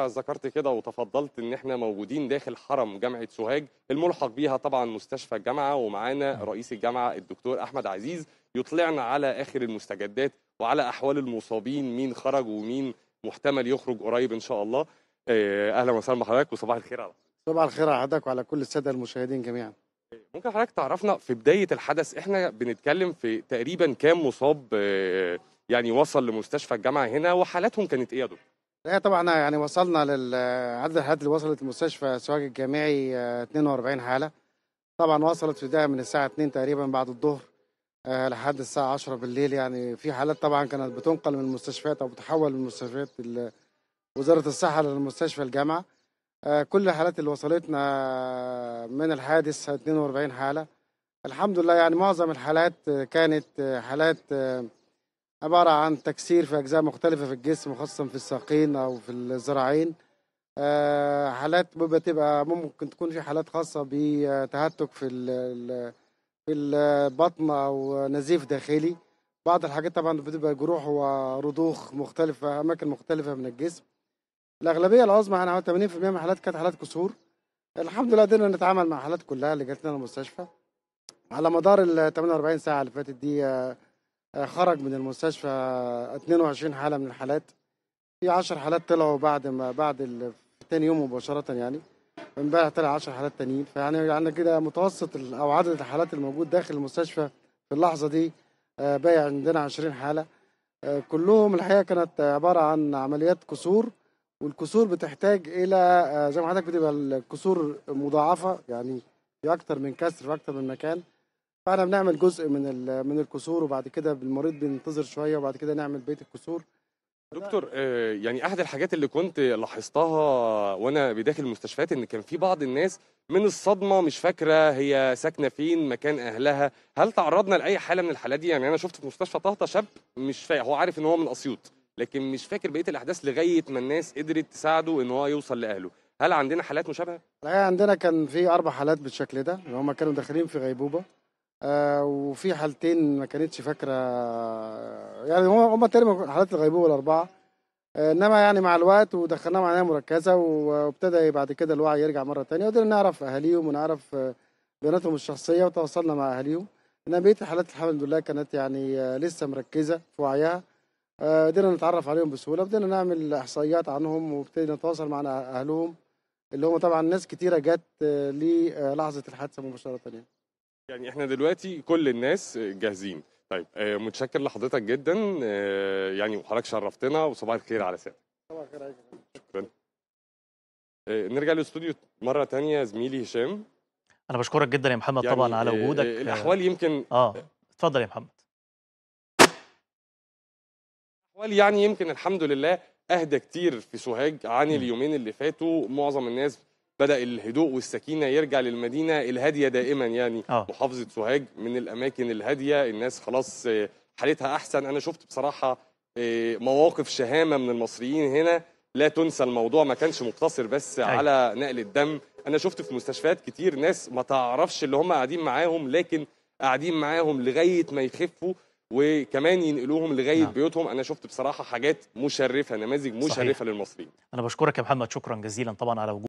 ذكرت كده وتفضلت ان احنا موجودين داخل حرم جامعه سوهاج الملحق بيها طبعا مستشفى الجامعه ومعانا رئيس الجامعه الدكتور احمد عزيز يطلعنا على اخر المستجدات وعلى احوال المصابين مين خرج ومين محتمل يخرج قريب ان شاء الله آه، اهلا وسهلا بحضرتك وصباح الخير على صباح الخير على حضرتك وعلى كل الساده المشاهدين جميعا ممكن حضرتك تعرفنا في بدايه الحدث احنا بنتكلم في تقريبا كام مصاب آه، يعني وصل لمستشفى الجامعه هنا وحالاتهم كانت ايه يا دكتور هي طبعا يعني وصلنا للعدد الحالات اللي وصلت المستشفى سواج الجامعي 42 آه، حاله طبعا وصلت في ده من الساعه 2 تقريبا بعد الظهر آه، لحد الساعه 10 بالليل يعني في حالات طبعا كانت بتنقل من المستشفيات او بتحول من مستشفيات وزاره الصحه للمستشفى الجامعه آه، كل الحالات اللي وصلتنا من الحادث 42 حاله الحمد لله يعني معظم الحالات كانت حالات عبارة عن تكسير في أجزاء مختلفة في الجسم خاصة في الساقين أو في الذراعين آه، حالات بتبقى ممكن تكون في حالات خاصة بتهتك في في البطن أو نزيف داخلي بعض الحاجات طبعا بتبقى جروح ورضوخ مختلفة أماكن مختلفة من الجسم الأغلبية العظمى يعني حوالي 80% من الحالات كانت حالات كسور الحمد لله قدرنا نتعامل مع الحالات كلها اللي جات لنا المستشفى على مدار ال 48 ساعة اللي فاتت دي آه، خرج من المستشفى 22 حاله من الحالات في 10 حالات طلعوا بعد ما بعد تاني يوم مباشره يعني امبارح طلع 10 حالات تانيين فيعني عندنا يعني كده متوسط او عدد الحالات الموجود داخل المستشفى في اللحظه دي آه، باقي عندنا 20 حاله آه، كلهم الحقيقه كانت عباره عن عمليات كسور والكسور بتحتاج الى آه، زي ما حضرتك بتبقى الكسور مضاعفه يعني في اكتر من كسر في اكتر من مكان فاحنا بنعمل جزء من من الكسور وبعد كده المريض بينتظر شويه وبعد كده نعمل بيت الكسور دكتور آه، يعني احد الحاجات اللي كنت لاحظتها وانا بداخل المستشفيات ان كان في بعض الناس من الصدمه مش فاكره هي ساكنه فين مكان اهلها هل تعرضنا لاي حاله من الحالات دي يعني انا شفت في مستشفى طهطا شاب مش فاكر هو عارف ان هو من اسيوط لكن مش فاكر بقيه الاحداث لغايه ما الناس قدرت تساعده ان هو يوصل لاهله هل عندنا حالات مشابهه عندنا كان في اربع حالات بالشكل ده اللي هم كانوا داخلين في غيبوبه آه، وفي حالتين ما كانتش فاكره يعني هم هم تقريبا حالات الغيبوبه الاربعه آه، انما يعني مع الوقت ودخلناهم عنايه مركزه وابتدى بعد كده الوعي يرجع مره ثانيه وقدرنا نعرف اهاليهم ونعرف آه، بياناتهم الشخصيه وتواصلنا مع اهاليهم انما بقيه الحالات الحمد لله كانت يعني لسه مركزه في وعيها قدرنا نتعرف عليهم بسهوله بدنا نعمل احصائيات عنهم وابتدينا نتواصل مع اهلهم اللي هم طبعا ناس كتيره جت للحظه الحادثه مباشره يعني يعني احنا دلوقتي كل الناس جاهزين طيب آه، متشكر لحضرتك جدا آه، يعني وحضرتك شرفتنا وصباح الخير على سعادتك صباح الخير شكرا آه، نرجع للاستوديو مره تانية زميلي هشام انا بشكرك جدا يا محمد يعني طبعا على وجودك الاحوال يمكن اه اتفضل يا محمد الاحوال يعني يمكن الحمد لله اهدى كتير في سوهاج عن اليومين اللي فاتوا معظم الناس بدا الهدوء والسكينه يرجع للمدينه الهاديه دائما يعني أوه. محافظه سوهاج من الاماكن الهاديه الناس خلاص آه، حالتها احسن انا شفت بصراحه آه، مواقف شهامه من المصريين هنا لا تنسى الموضوع ما كانش مقتصر بس أي. أيوة. على نقل الدم انا شفت في مستشفيات كتير ناس ما تعرفش اللي هم قاعدين معاهم لكن قاعدين معاهم لغايه ما يخفوا وكمان ينقلوهم لغايه نعم. بيوتهم انا شفت بصراحه حاجات مشرفه نماذج مشرفه صحيح. للمصريين انا بشكرك يا محمد شكرا جزيلا طبعا على وجود